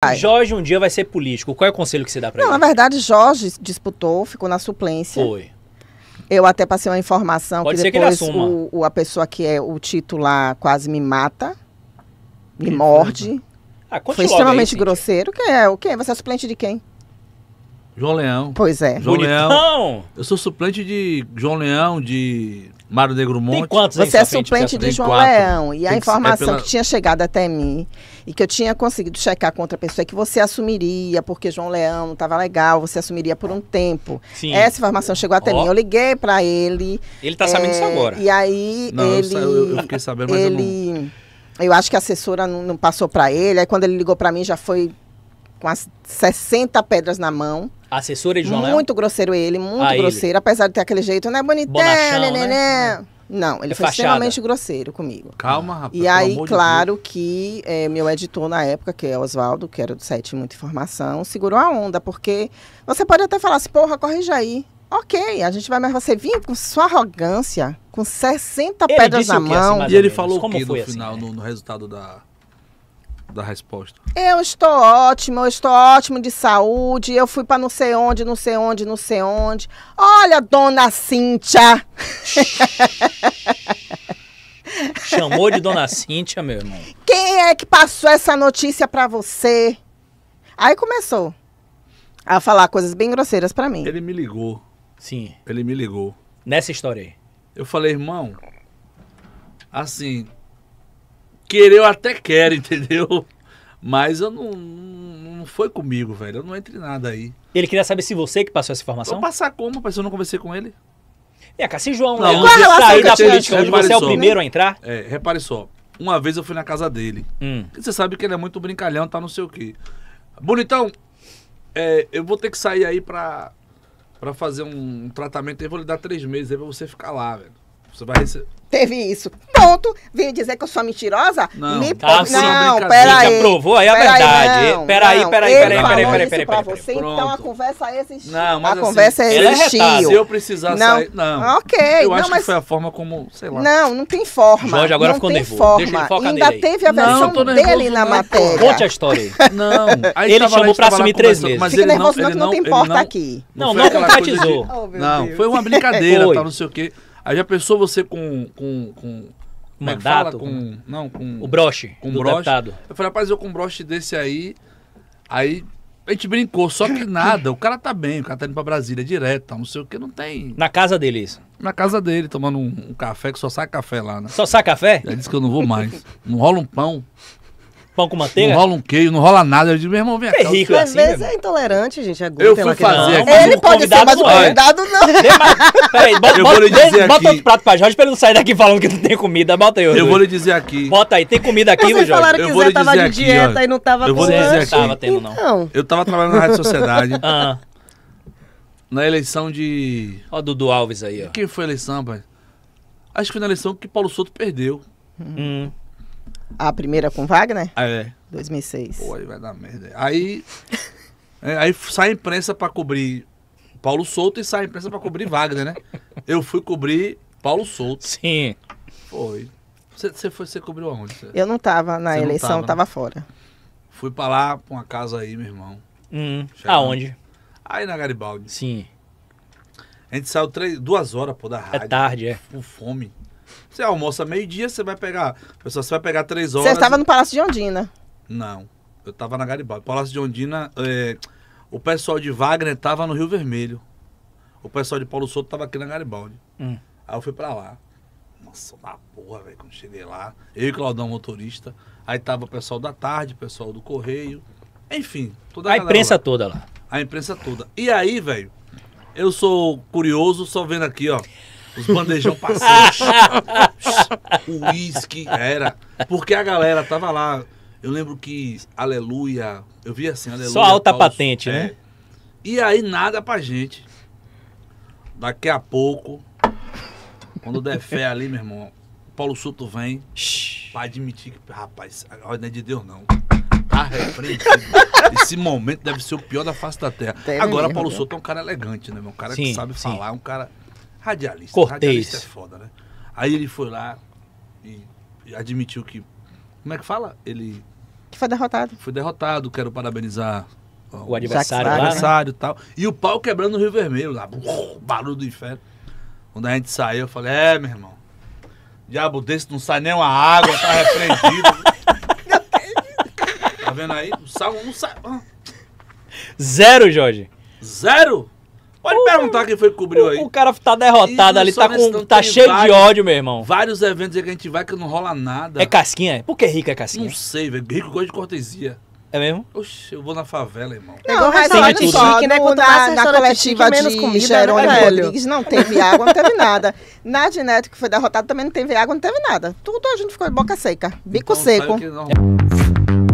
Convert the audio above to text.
Ai. Jorge um dia vai ser político. Qual é o conselho que você dá para ele? Não, na verdade, Jorge disputou, ficou na suplência. Foi. Eu até passei uma informação Pode que depois que o, o, a pessoa que é o titular quase me mata, me morde. Ah, Foi extremamente aí, grosseiro. Quem é? O quê? Você é suplente de quem? João Leão. Pois é. João Bonitão. Leão. Eu sou suplente de João Leão, de Mário Negromonte. Tem quantos Você é suplente de, João quatro. Leão. E Tem a é informação que, é pela... que tinha chegado até mim e que eu tinha conseguido checar com outra pessoa é que você assumiria, porque João Leão não estava legal, você assumiria por um tempo. Sim. Essa informação chegou até oh. mim. Eu liguei para ele. Ele está é, sabendo isso agora. E aí não, ele... Eu, eu fiquei sabendo, mas ele, eu não... Eu acho que a assessora não, não passou para ele. Aí quando ele ligou para mim já foi com as 60 pedras na mão. Assessora de jornal? Muito grosseiro ele, muito ah, grosseiro. Ele. Apesar de ter aquele jeito, né? Bonitão, né né, né, né, Não, ele é foi fachada. extremamente grosseiro comigo. Calma, rapaz. E aí, claro de que é, meu editor na época, que é Oswaldo, que era do site Muita Informação, segurou a onda, porque você pode até falar assim, porra, corrija aí. Ok, a gente vai, mas você vinha com sua arrogância, com 60 ele pedras na assim, mão. Assim, e ele falou Como o que no assim, final, né? no, no resultado da da resposta? Eu estou ótimo, eu estou ótimo de saúde. Eu fui para não sei onde, não sei onde, não sei onde. Olha, dona Cíntia. Chamou de dona Cíntia, meu irmão. Quem é que passou essa notícia para você? Aí começou a falar coisas bem grosseiras para mim. Ele me ligou. Sim. Ele me ligou. Nessa história aí. Eu falei, irmão, assim, Querer eu até quero, entendeu? Mas eu não, não foi comigo, velho. Eu não entrei nada aí. Ele queria saber se você que passou essa informação? Vou passar como, mas eu não conversei com ele. É, Cassi João, não, né? Não, sair da política, onde você é o primeiro a entrar. É, repare só. Uma vez eu fui na casa dele. Hum. Você sabe que ele é muito brincalhão, tá não sei o quê. Bonitão, é, eu vou ter que sair aí pra, pra fazer um tratamento e Vou lhe dar três meses aí pra você ficar lá, velho. Você vai receber. Teve isso. Ponto. Veio dizer que eu sou mentirosa? Não, Me tá assim, não peraí. Aprovou aí a pera verdade. Aí, peraí, peraí, peraí, peraí, peraí, peraí, peraí, você, Pronto. Então a conversa existiu. Não, mas a assim, conversa é existiu. É Se eu precisar não. sair. Não. Ok. Eu acho mas... que foi a forma como, sei lá. Não, não tem forma. Jorge agora não ficou tem nervoso. Forma. Deixa ele focar Ainda nele. teve a versão dele na é matéria. Conte a história aí. Não. ele chamou pra assumir três meses. Mas Fica nervoso, não, não tem porta aqui. Não, não concretizou. Oh, não, foi uma brincadeira, tal, não sei o quê. Aí já pensou você com. com, com é mandato? É com, não, com. O broche. Com do broche. Deputado. Eu falei, rapaz, eu com um broche desse aí. Aí a gente brincou, só que nada. O cara tá bem, o cara tá indo pra Brasília direto, não sei o que, não tem. Na casa dele, isso? Na casa dele, tomando um, um café, que só sai café lá, né? Só sai café? Ele disse que eu não vou mais. não rola um pão. Pão com manteiga? Não rola um queijo, não rola nada. Eu digo, meu irmão, vem aqui. É rico assim, Às vezes é intolerante, gente. É eu fui fazer aqui. Ele pode ser, mas o é. convidado não. Peraí, bota, bota, bota outro prato pra Jorge pra ele não sair daqui falando que não tem comida. Bota aí. Eu vou lhe dizer aqui. Bota aí, tem comida aqui, Jorge? Vocês falaram que Zé tava de dieta e não tava eu vou dizer aqui. Tava tendo, não. Então. Eu tava trabalhando na Rádio Sociedade. Ah. Na eleição de. Ó, Dudu Alves aí, ó. Quem foi a eleição, pai? Acho que foi na eleição que Paulo Souto perdeu. Hum. A primeira com Wagner? Ah, é. 2006. Pô, aí vai dar merda. Aí, é, aí sai a imprensa para cobrir Paulo Souto e sai a imprensa para cobrir Wagner, né? Eu fui cobrir Paulo Souto. Sim. Foi. Você, você foi, você cobriu aonde? Eu não tava na eleição, tava, tava né? fora. Fui pra lá, pra uma casa aí, meu irmão. Hum, aonde? Aí na Garibaldi. Sim. A gente saiu três, duas horas, pô, da é rádio. É tarde, é. Com fome. Você almoça meio-dia, você vai pegar. Pessoal, você vai pegar três horas. Você estava no Palácio de Ondina? Não. Eu estava na Garibaldi. Palácio de Ondina, é, o pessoal de Wagner estava no Rio Vermelho. O pessoal de Paulo Souto estava aqui na Garibaldi. Hum. Aí eu fui para lá. Nossa, da porra, velho, quando cheguei lá. Eu e Claudão, motorista. Aí tava o pessoal da tarde, o pessoal do Correio. Enfim, toda a, a imprensa lá. toda lá. A imprensa toda. E aí, velho, eu sou curioso, só vendo aqui, ó. Os bandejão passando. o uísque, era. Porque a galera tava lá. Eu lembro que Aleluia. Eu vi assim, Aleluia. Só alta patente, né? é. né? E aí nada pra gente. Daqui a pouco, quando der fé ali, meu irmão, Paulo Souto vem pra admitir que, rapaz, a ordem é de Deus não. Tá repreendido. Esse momento deve ser o pior da face da terra. Agora, mesmo, Paulo Souto é um cara elegante, né? Um cara sim, que sabe sim. falar, um cara Radialista. cortês, Radialista é foda, né? Aí ele foi lá e admitiu que. Como é que fala? Ele. Que foi derrotado. Foi derrotado. Quero parabenizar o, o adversário, adversário lá, né? tal. E o pau quebrando no Rio Vermelho lá. barulho do inferno. Quando a gente saiu, eu falei: É, meu irmão. Diabo desse não sai nem uma água, tá repreendido. tá vendo aí? Não sai, não sai. Zero, Jorge. Zero? Pode uh, perguntar quem foi que cobriu o, aí. O cara tá derrotado ali, tá, com, tá cheio vários, de ódio, meu irmão. Vários eventos aí que a gente vai que não rola nada. É casquinha? Por que rico é casquinha? Não sei, velho. Rico gosta de cortesia. É mesmo? Oxe, eu vou na favela, irmão. Não, é igual mas tem gente chique, né? Quanto na, na coletiva chique, menos de comida, né, Jerônimo né, Rodrigues, não teve água, não teve nada. Na Dinete, que foi derrotada, também não teve água, não teve nada. Tudo a gente ficou de boca seca, bico então, seco.